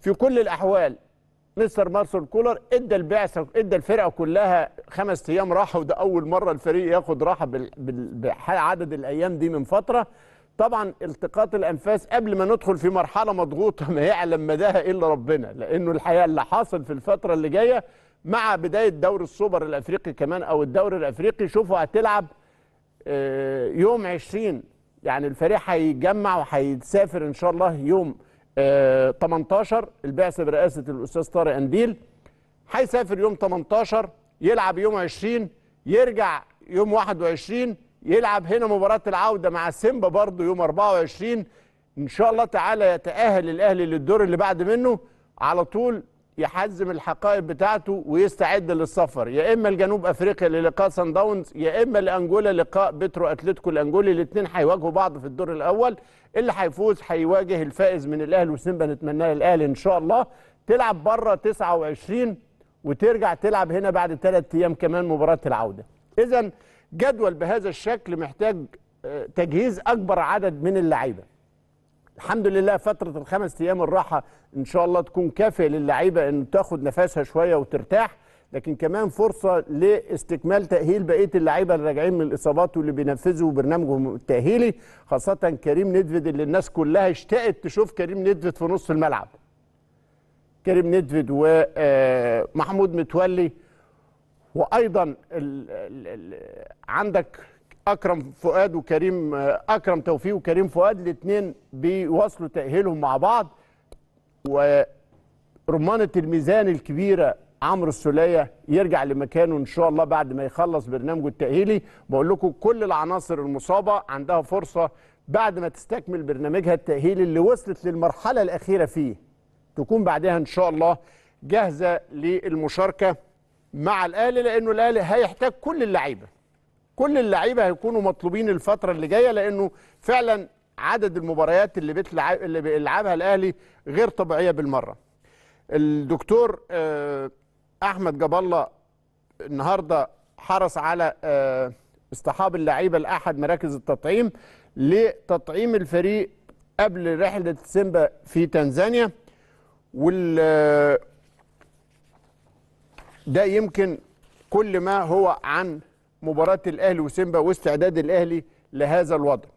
في كل الاحوال مستر مارسون كولر ادى البعثه ادى الفرقه كلها خمس ايام راحه وده اول مره الفريق ياخد راحه بعدد الايام دي من فتره طبعا التقاط الانفاس قبل ما ندخل في مرحله مضغوطه ما يعلم مداها الا ربنا لانه الحقيقه اللي حاصل في الفتره اللي جايه مع بدايه دوري السوبر الافريقي كمان او الدوري الافريقي شوفوا هتلعب آه، يوم 20 يعني الفريق هيتجمع وهيسافر ان شاء الله يوم 18 البعثه برئاسه الاستاذ طارق انديل هيسافر يوم 18 يلعب يوم 20 يرجع يوم 21 يلعب هنا مباراه العوده مع سيمبا برضه يوم 24 ان شاء الله تعالى يتاهل الاهلي للدور اللي بعد منه على طول يحزم الحقائب بتاعته ويستعد للسفر يا اما لجنوب افريقيا للقاء سان داونز يا اما لانجولا لقاء بترو اتلتيكو الانجولي الاثنين هيواجهوا بعض في الدور الاول اللي هيفوز هيواجه الفائز من الاهلي وسيمبا نتمنى للاهلي ان شاء الله تلعب بره 29 وترجع تلعب هنا بعد ثلاث ايام كمان مباراه العوده اذا جدول بهذا الشكل محتاج آه، تجهيز اكبر عدد من اللعيبه الحمد لله فتره الخمس ايام الراحه ان شاء الله تكون كافيه للعيبه ان تاخد نفسها شويه وترتاح لكن كمان فرصه لاستكمال تاهيل بقيه اللعيبه اللي راجعين من الاصابات واللي بينفذوا برنامجهم التاهيلي خاصه كريم ندفد اللي الناس كلها اشتقت تشوف كريم ندفد في نص الملعب كريم ندفد ومحمود آه، متولي وايضا عندك اكرم فؤاد وكريم اكرم توفيق وكريم فؤاد الاثنين بيواصلوا تاهيلهم مع بعض ورمانه الميزان الكبيره عمرو السوليه يرجع لمكانه ان شاء الله بعد ما يخلص برنامجه التاهيلي بقول لكم كل العناصر المصابه عندها فرصه بعد ما تستكمل برنامجها التاهيلي اللي وصلت للمرحله الاخيره فيه تكون بعدها ان شاء الله جاهزه للمشاركه مع الاهلي لانه الاهلي هيحتاج كل اللعيبه كل اللعيبه هيكونوا مطلوبين الفتره اللي جايه لانه فعلا عدد المباريات اللي بتلعب اللي بيلعبها الاهلي غير طبيعيه بالمره. الدكتور آه، احمد جاب الله النهارده حرص على آه، اصطحاب اللعيبه لاحد مراكز التطعيم لتطعيم الفريق قبل رحله سيمبا في تنزانيا وال آه، ده يمكن كل ما هو عن مباراه الاهلي وسيمبا واستعداد الاهلي لهذا الوضع